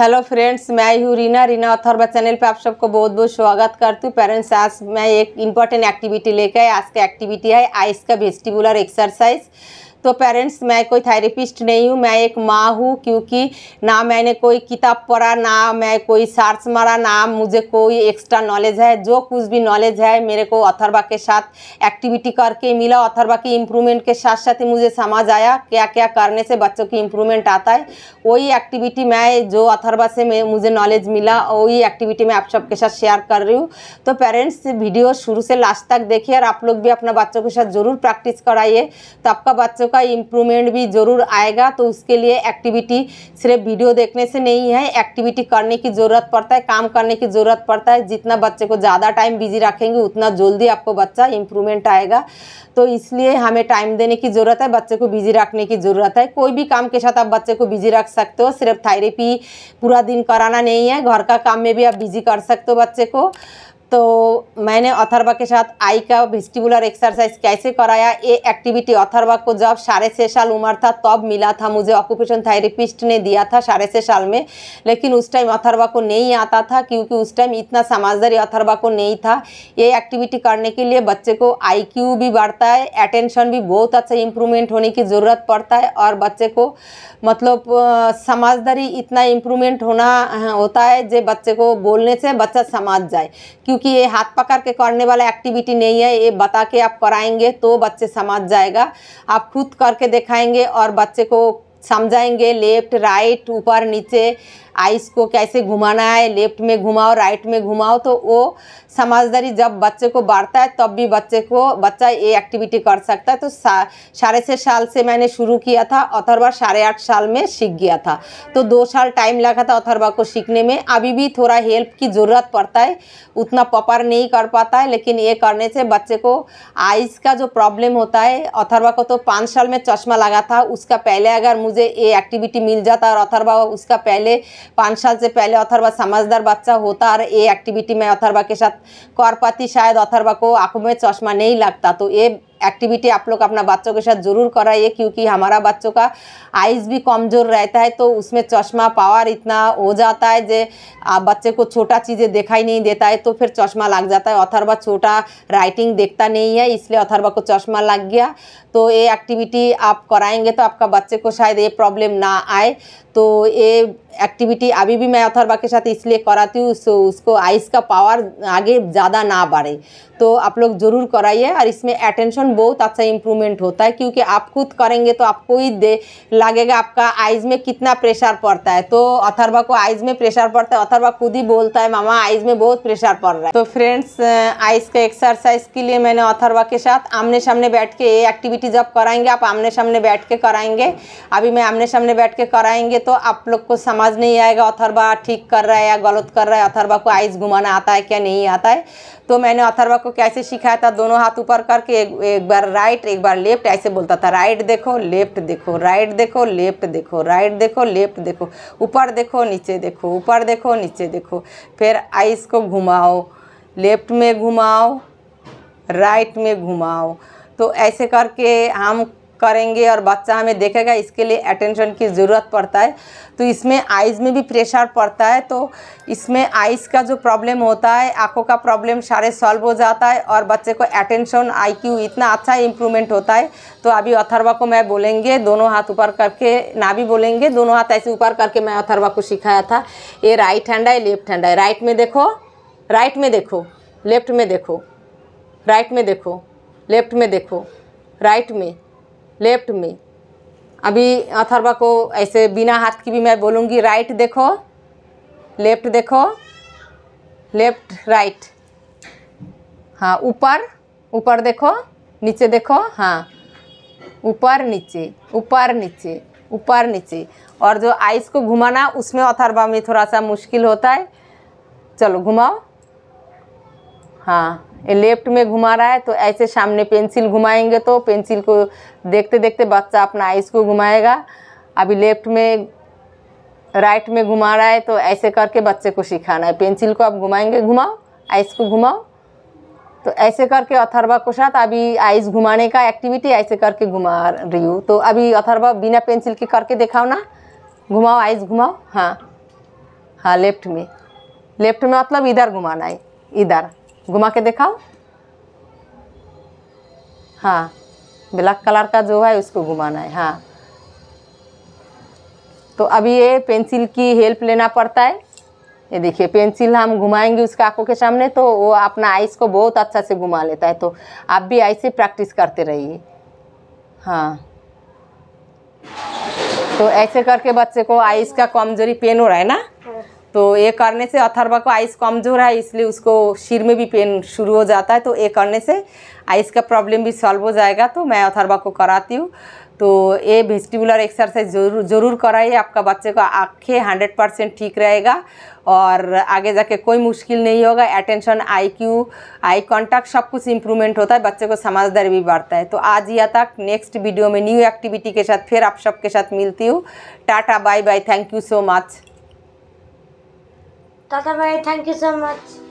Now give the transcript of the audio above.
Hello friends मैं हूँ Reena Reena Atharva channel पे आप सबको बहुत बहुत स्वागत करती हूँ पेरेंट्स आज मैं एक इम्पॉर्टेंट एक्टिविटी लेकर आज का एक्टिविटी है आइस का वेस्टिबुलर एक्सरसाइज तो पेरेंट्स मैं कोई थेरेपिस्ट नहीं हूँ मैं एक माँ हूँ क्योंकि ना मैंने कोई किताब पढ़ा ना मैं कोई सर्च मारा ना मुझे कोई एक्स्ट्रा नॉलेज है जो कुछ भी नॉलेज है मेरे को अथरबा के साथ एक्टिविटी करके मिला अथरबा की इम्प्रूवमेंट के साथ साथ ही मुझे समझ आया क्या क्या करने से बच्चों की इम्प्रूवमेंट आता है वही एक्टिविटी मैं जो अथरबा से मुझे नॉलेज मिला वही एक्टिविटी मैं आप सबके साथ शेयर कर रही हूँ तो पेरेंट्स वीडियो शुरू से लास्ट तक देखिए और आप लोग भी अपना बच्चों के साथ ज़रूर प्रैक्टिस कराइए तो आपका बच्चों का इम्प्रूवमेंट भी ज़रूर आएगा तो उसके लिए एक्टिविटी सिर्फ वीडियो देखने से नहीं है एक्टिविटी करने की ज़रूरत पड़ता है काम करने की ज़रूरत पड़ता है जितना बच्चे को ज़्यादा टाइम बिजी रखेंगे उतना जल्दी आपको बच्चा इम्प्रूवमेंट आएगा तो इसलिए हमें टाइम देने की ज़रूरत है बच्चे को बिजी रखने की ज़रूरत है कोई भी काम के साथ आप बच्चे को बिजी रख सकते हो सिर्फ थेरेपी पूरा दिन कराना नहीं है घर का काम में भी आप बिजी कर सकते हो बच्चे को तो मैंने अथर्वा के साथ आई का वेस्टिबुलर एक्सरसाइज कैसे कराया ये एक्टिविटी अथर्वा को जब साढ़े छः साल उम्र था तब मिला था मुझे ऑक्यूपेशन थेरेपिस्ट ने दिया था साढ़े छः साल में लेकिन उस टाइम अथर्वा को नहीं आता था क्योंकि उस टाइम इतना समझदारी अथर्वा को नहीं था ये एक्टिविटी करने के लिए बच्चे को आई भी बढ़ता है अटेंशन भी बहुत अच्छा इम्प्रूवमेंट होने की ज़रूरत पड़ता है और बच्चे को मतलब समझदारी इतना इम्प्रूवमेंट होना होता है जो बच्चे को बोलने से बच्चा समझ जाए क्योंकि क्योंकि ये हाथ पकड़ के करने वाला एक्टिविटी नहीं है ये बता के आप कराएंगे तो बच्चे समझ जाएगा आप खुद करके दिखाएंगे और बच्चे को समझाएंगे लेफ्ट राइट ऊपर नीचे आइस को कैसे घुमाना है लेफ्ट में घुमाओ राइट में घुमाओ तो वो समझदारी जब बच्चे को बढ़ता है तब भी बच्चे को बच्चा ये एक्टिविटी कर सकता है तो साढ़े छः साल से मैंने शुरू किया था अथरबा साढ़े आठ साल में सीख गया था तो दो साल टाइम लगा था अथरबा को सीखने में अभी भी थोड़ा हेल्प की ज़रूरत पड़ता है उतना पपर नहीं कर पाता है लेकिन ये करने से बच्चे को आइस का जो प्रॉब्लम होता है अथरबा को तो पाँच साल में चश्मा लगा था उसका पहले अगर मुझे मुझे ये एक्टिविटी मिल जाता और अथरबा उसका पहले पाँच साल से पहले अथरबा समझदार बच्चा होता और ये एक्टिविटी मैं अथरबा के साथ कर पाती शायद अथरबा को आँखों में चश्मा नहीं लगता तो ये एक्टिविटी आप लोग अपना बच्चों के साथ ज़रूर कराइए क्योंकि हमारा बच्चों का आइज़ भी कमज़ोर रहता है तो उसमें चश्मा पावर इतना हो जाता है जे आप बच्चे को छोटा चीज़ें दिखाई नहीं देता है तो फिर चश्मा लग जाता है अथरवा छोटा राइटिंग देखता नहीं है इसलिए अथरवा को चश्मा लग गया तो ये एक्टिविटी आप कराएंगे तो आपका बच्चे को शायद ये प्रॉब्लम ना आए तो ये एक्टिविटी अभी भी मैं अथरबा के साथ इसलिए कराती हूँ सो उसको आइस का पावर आगे ज़्यादा ना बढ़े तो आप लोग ज़रूर कराइए और इसमें अटेंशन बहुत अच्छा इम्प्रूवमेंट होता है क्योंकि आप खुद करेंगे तो आपको ही दे लगेगा आपका आइज़ में कितना प्रेशर पड़ता है तो अथर्वा को आइज़ में प्रेशर पड़ता है अथर्वा खुद ही बोलता है मामा आइज़ में बहुत प्रेशर पड़ रहा है तो फ्रेंड्स आइज़ के एक्सरसाइज के लिए मैंने अथर्वा के साथ आमने सामने बैठ के ये एक्टिविटीज़ आप कराएंगे आप आमने सामने बैठ के कराएंगे अभी मैं आमने सामने बैठ के कराएंगे तो आप लोग को समझ नहीं आएगा अथर्वा ठीक कर रहा है या गलत कर रहा है अथर्वा को आइज़ घुमाना आता है क्या नहीं आता है तो मैंने अथर्वा को कैसे सिखाया था दोनों हाथ ऊपर करके एक बार राइट एक बार लेफ्ट ऐसे बोलता था राइट देखो लेफ्ट देखो राइट देखो लेफ्ट देखो राइट देखो लेफ्ट देखो ऊपर देखो नीचे देखो ऊपर देखो नीचे देखो फिर आइस को घुमाओ लेफ्ट में घुमाओ राइट में घुमाओ तो ऐसे करके हम करेंगे और बच्चा हमें देखेगा इसके लिए अटेंशन की ज़रूरत पड़ता है तो इसमें आइज़ में भी प्रेशर पड़ता है तो इसमें आइज़ का जो प्रॉब्लम होता है आँखों का प्रॉब्लम सारे सॉल्व हो जाता है और बच्चे को अटेंशन आईक्यू इतना अच्छा इम्प्रूवमेंट होता है तो अभी अथरवा को मैं बोलेंगे दोनों हाथ ऊपर करके ना भी बोलेंगे दोनों हाथ ऐसे ऊपर करके मैं अथरवा को सिखाया था ये राइट हैंड है लेफ्ट हैंड है राइट में देखो राइट में देखो लेफ्ट में देखो राइट में देखो लेफ्ट में देखो राइट में लेफ्ट में अभी अथर्वा को ऐसे बिना हाथ की भी मैं बोलूँगी राइट देखो लेफ्ट देखो लेफ्ट राइट हाँ ऊपर ऊपर देखो नीचे देखो हाँ ऊपर नीचे ऊपर नीचे ऊपर नीचे और जो आइस को घुमाना उसमें अथर्वा में थोड़ा सा मुश्किल होता है चलो घुमाओ हाँ लेफ्ट में घुमा रहा है तो ऐसे सामने पेंसिल घुमाएंगे तो पेंसिल को देखते देखते बच्चा अपना आइस को घुमाएगा अभी लेफ्ट में राइट में घुमा रहा है तो ऐसे करके बच्चे को सिखाना है पेंसिल को आप घुमाएंगे घुमाओ आइस को घुमाओ तो ऐसे करके अथर्वा को साथ अभी आइस घुमाने का एक्टिविटी ऐसे करके घुमा रही हूँ तो अभी अथर्वा बिना पेंसिल के करके दिखाओ ना घुमाओ आइस घुमाओ हाँ हाँ लेफ्ट में लेफ्ट में मतलब इधर घुमाना है इधर घुमा के दिखाओ हाँ ब्लैक कलर का जो है उसको घुमाना है हाँ तो अभी ये पेंसिल की हेल्प लेना पड़ता है ये देखिए पेंसिल हम घुमाएंगे उसके आंखों के सामने तो वो अपना आइस को बहुत अच्छा से घुमा लेता है तो आप भी ऐसे प्रैक्टिस करते रहिए हाँ तो ऐसे करके बच्चे को आइस का कमजोरी पेन हो रहा है ना हाँ। तो ये करने से अथर्वा को आइस कमज़ोर है इसलिए उसको सिर में भी पेन शुरू हो जाता है तो ये करने से आइस का प्रॉब्लम भी सॉल्व हो जाएगा तो मैं अथर्वा को कराती हूँ तो ये वेजिटेबुलर एक्सरसाइज जरूर जरूर कराइए आपका बच्चे का आँखें हंड्रेड परसेंट ठीक रहेगा और आगे जाके कोई मुश्किल नहीं होगा attention I Q eye contact सब कुछ इम्प्रूवमेंट होता है बच्चे को समझदारी भी बढ़ता है तो आज या तक नेक्स्ट वीडियो में न्यू एक्टिविटी के साथ फिर आप सबके साथ मिलती हूँ tata bye bye thank you so much Tata bhai, thank you so much.